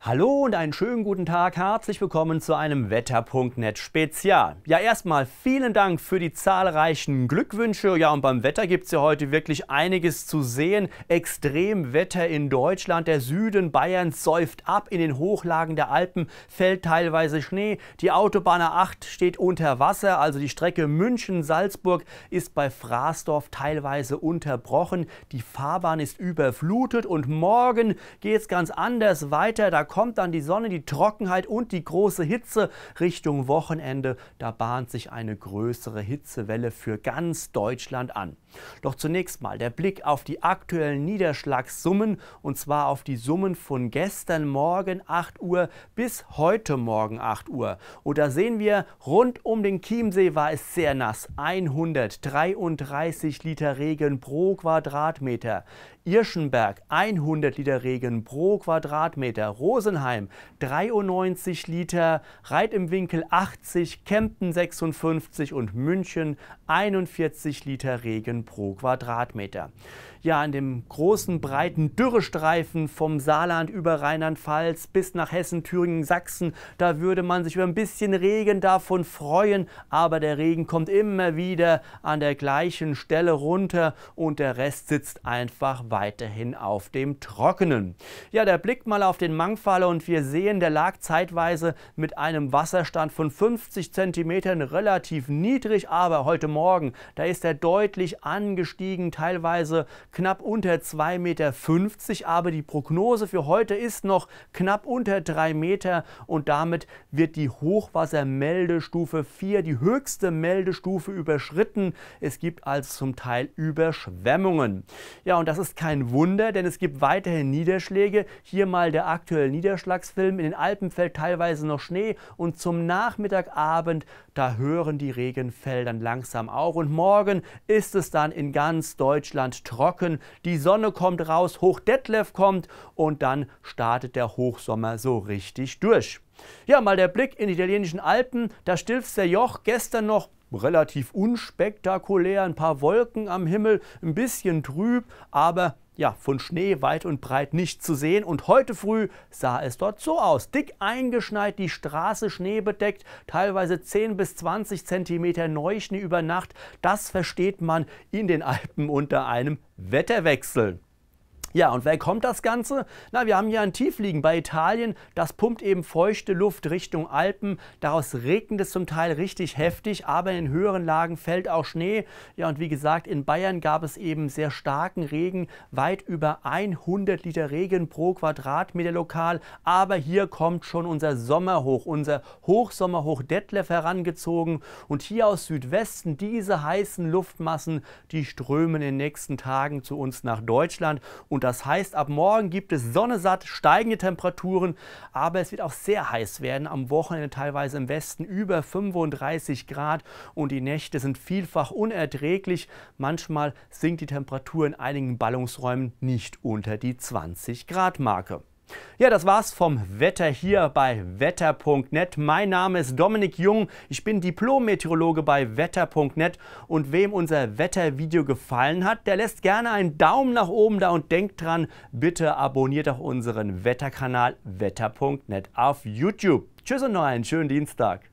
Hallo und einen schönen guten Tag. Herzlich willkommen zu einem Wetter.net Spezial. Ja, erstmal vielen Dank für die zahlreichen Glückwünsche. Ja, und beim Wetter gibt es ja heute wirklich einiges zu sehen. Extremwetter in Deutschland. Der Süden Bayerns säuft ab. In den Hochlagen der Alpen fällt teilweise Schnee. Die Autobahn A8 steht unter Wasser. Also die Strecke München-Salzburg ist bei Fraßdorf teilweise unterbrochen. Die Fahrbahn ist überflutet. Und morgen geht es ganz anders weiter. Da kommt dann die Sonne, die Trockenheit und die große Hitze Richtung Wochenende. Da bahnt sich eine größere Hitzewelle für ganz Deutschland an. Doch zunächst mal der Blick auf die aktuellen Niederschlagssummen und zwar auf die Summen von gestern Morgen 8 Uhr bis heute Morgen 8 Uhr. Und da sehen wir, rund um den Chiemsee war es sehr nass. 133 Liter Regen pro Quadratmeter. Irschenberg 100 Liter Regen pro Quadratmeter, Rosenheim 93 Liter, Reit im Winkel 80, Kempten 56 und München 41 Liter Regen pro Quadratmeter ja in dem großen, breiten Dürrestreifen vom Saarland über Rheinland-Pfalz bis nach Hessen, Thüringen, Sachsen. Da würde man sich über ein bisschen Regen davon freuen, aber der Regen kommt immer wieder an der gleichen Stelle runter und der Rest sitzt einfach weiterhin auf dem Trockenen. Ja, der Blick mal auf den Mangfalle und wir sehen, der lag zeitweise mit einem Wasserstand von 50 cm relativ niedrig, aber heute Morgen, da ist er deutlich angestiegen, teilweise knapp unter 2,50 Meter, aber die Prognose für heute ist noch knapp unter 3 Meter und damit wird die Hochwassermeldestufe 4, die höchste Meldestufe, überschritten. Es gibt also zum Teil Überschwemmungen. Ja, und das ist kein Wunder, denn es gibt weiterhin Niederschläge. Hier mal der aktuelle Niederschlagsfilm. In den Alpen fällt teilweise noch Schnee und zum Nachmittagabend, da hören die Regenfelder langsam auf. Und morgen ist es dann in ganz Deutschland trocken trocken, die Sonne kommt raus, Hochdetlef kommt und dann startet der Hochsommer so richtig durch. Ja, mal der Blick in die italienischen Alpen. Das stilft Joch gestern noch relativ unspektakulär, ein paar Wolken am Himmel, ein bisschen trüb, aber ja, von Schnee weit und breit nicht zu sehen. Und heute früh sah es dort so aus. Dick eingeschneit, die Straße schneebedeckt, teilweise 10 bis 20 Zentimeter Neuschnee über Nacht. Das versteht man in den Alpen unter einem Wetterwechsel. Ja, und woher kommt das Ganze? Na, wir haben hier ein Tiefliegen bei Italien. Das pumpt eben feuchte Luft Richtung Alpen. Daraus regnet es zum Teil richtig heftig, aber in höheren Lagen fällt auch Schnee. Ja, und wie gesagt, in Bayern gab es eben sehr starken Regen, weit über 100 Liter Regen pro Quadratmeter lokal. Aber hier kommt schon unser Sommerhoch, unser Hochsommerhoch Detlef herangezogen. Und hier aus Südwesten, diese heißen Luftmassen, die strömen in den nächsten Tagen zu uns nach Deutschland. Und und das heißt, ab morgen gibt es Sonne satt, steigende Temperaturen, aber es wird auch sehr heiß werden. Am Wochenende teilweise im Westen über 35 Grad und die Nächte sind vielfach unerträglich. Manchmal sinkt die Temperatur in einigen Ballungsräumen nicht unter die 20 Grad Marke. Ja, das war's vom Wetter hier bei wetter.net. Mein Name ist Dominik Jung. Ich bin Diplom-Meteorologe bei wetter.net. Und wem unser Wettervideo gefallen hat, der lässt gerne einen Daumen nach oben da und denkt dran, bitte abonniert auch unseren Wetterkanal wetter.net auf YouTube. Tschüss und noch einen schönen Dienstag.